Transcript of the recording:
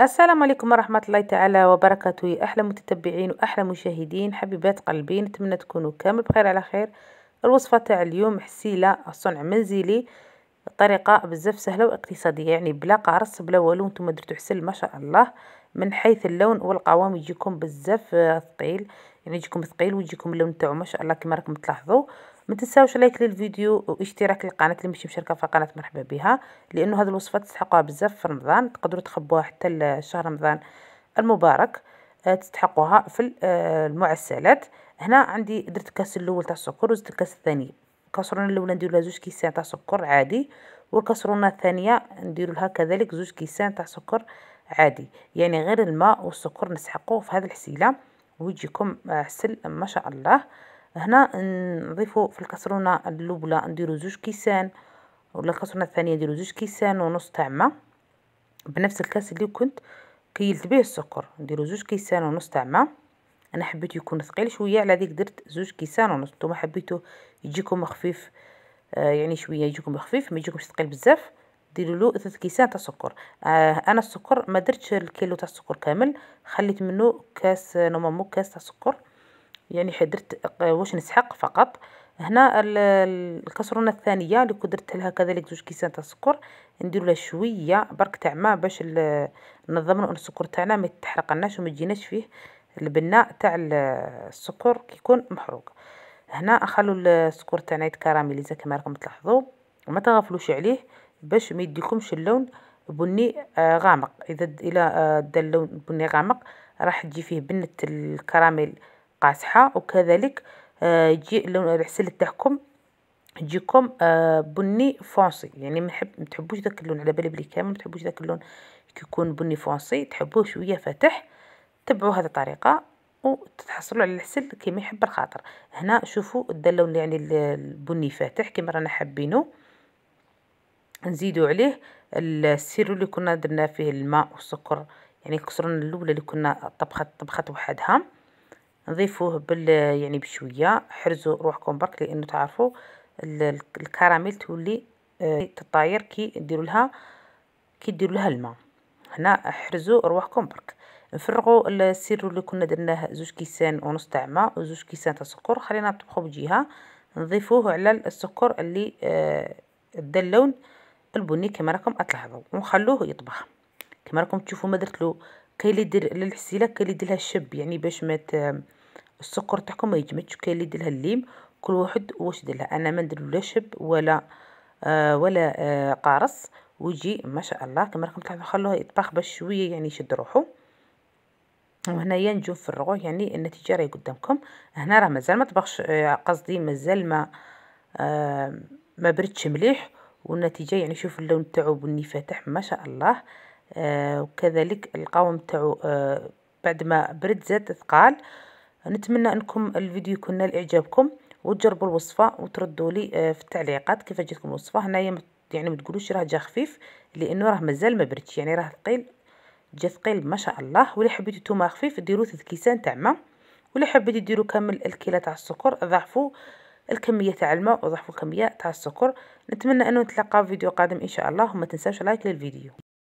السلام عليكم ورحمة الله تعالى وبركاته يا أحلى متتبعين وأحلى مشاهدين حبيبات قلبي نتمنى تكونوا كامل بخير على خير الوصفة تاع اليوم حسيلة صنع منزلي طريقة بزاف سهلة واقتصادية يعني بلا قرص بلا والو نتوما درتو حسن ما شاء الله من حيث اللون والقوام يجيكم بزاف آه، ثقيل يعني يجيكم ثقيل ويجيكم اللون تاعو ما شاء الله كما راكم تلاحظوا ما تنساوش لايك للفيديو واشتراك للقناه اللي ماشي مشاركه في القناه مرحبا بها لانه هذه الوصفات تستحقوها بزاف في رمضان تقدروا تخبوها حتى لشهر رمضان المبارك آه، تستحقوها في آه، المعسلات هنا عندي درت الكاس الاول تاع السكر وزدت الكاس الثاني الكاسرونه الاولى ندير لها زوج كيسان تاع سكر عادي والكاسرونه الثانيه ندير لها كذلك زوج كيسان تاع سكر عادي يعني غير الماء والسكر نسحقوه في هذه الحسيله ويجيكم عسل آه، ما شاء الله هنا نضيفو في الكسرونه الاولى نديرو زوج كيسان ولا الكسرونه الثانيه نديرو زوج كيسان ونص تاع ما بنفس الكاس اللي كنت كيلت به السكر نديرو زوج كيسان ونص تاع ما انا حبيت يكون ثقيل شويه على ذيك درت زوج كيسان ونص نتوما حبيتو يجيكم خفيف آه يعني شويه يجيكم خفيف ما يجيكمش ثقيل بزاف ديروا له كيسان تاع السكر آه انا السكر ما درتش الكيلو تاع السكر كامل خليت منه كاس نورمالمون كاس تاع السكر يعني حدرت آه، واش نسحق فقط هنا الكسرونه الثانيه اللي كنت لها كذلك زوج كيسان تاع السكر ندير لها شويه برك تاع ما باش نضمنوا ان السكر تاعنا ما يتحرقناش وما يجيناش فيه البناء تاع السكر كيكون محروق هنا اخلو السكر تاعنا يتكراميليزا كما راكم تلاحظوا وما تغفلوش عليه باش ما يديكمش اللون بني آه، غامق اذا الى آه دا اللون بني غامق راح تجي فيه بنة الكراميل قاسحه وكذلك آه، يجي اللون العسل تاعكم يجيكم آه، بني فونسي يعني ما تحبوش داك اللون على بالي بلي كامل ما تحبوش داك اللون كيكون بني فونسي تحبوه شويه فاتح تبعوا هذه الطريقه وتتحصلوا على العسل كيما يحب الخاطر هنا شوفوا دا اللون يعني البني فاتح كيما رانا حابينه نزيدو عليه السيرو اللي كنا درنا فيه الماء والسكر يعني كسرنا الاولى اللي كنا طبخت طبخت وحدها نضيفوه بال يعني بشويه حرزوا روحكم برك لانه تعرفوا الكراميل تولي آه، تطاير كي ديروا لها كي ديروا لها الماء هنا حرزوا روحكم برك نفرغوا السيرو اللي كنا درناه زوج كيسان ونص تاع ماء وزوج كيسان تاع سكر خلينا نطبخوا بجهه نضيفوه على السكر اللي آه دا اللون البني كما راكم تلاحظوا ونخلوه يطبخ كما راكم تشوفوا ما درت له كاين اللي يدير للحسيله كاين اللي يدير لها الشب يعني باش ما السكر تاعكم ما يجمدش كاين اللي يدير لها الليم كل واحد واش يدير لها انا ما ندير لا شب ولا آه ولا آه قارص ويجي ما شاء الله كما راكم تلاحظوا خلوه يطبخ باش شويه يعني يشد روحو وهنايا نجيو نفرغوه يعني النتيجه راهي قدامكم هنا راه مازال ما طبخش آه، قصدي مازال ما آه ما بردش مليح والنتيجة يعني شوف اللون تاعو بني فاتح ما شاء الله آه وكذلك القوام تاعو آه بعد ما برد زاد ثقال نتمنى انكم الفيديو يكون نال اعجابكم وتجربوا الوصفه وتردوا لي آه في التعليقات كيف جاتكم الوصفه هنايا يعني ما تقولوش راه جا خفيف لانه راه مازال ما بردش يعني راه ثقيل جا ثقيل ما شاء الله ولا حبيتو نتوما خفيف ديروا ثلاث كيسان تاع ما ولا حبيتو ديروا كامل الكيله تاع السكر ضعفوا الكمية تاع الماء وضعف الكمية تاع السكر نتمنى انه نتلقى في فيديو قادم ان شاء الله وما تنساوش لايك للفيديو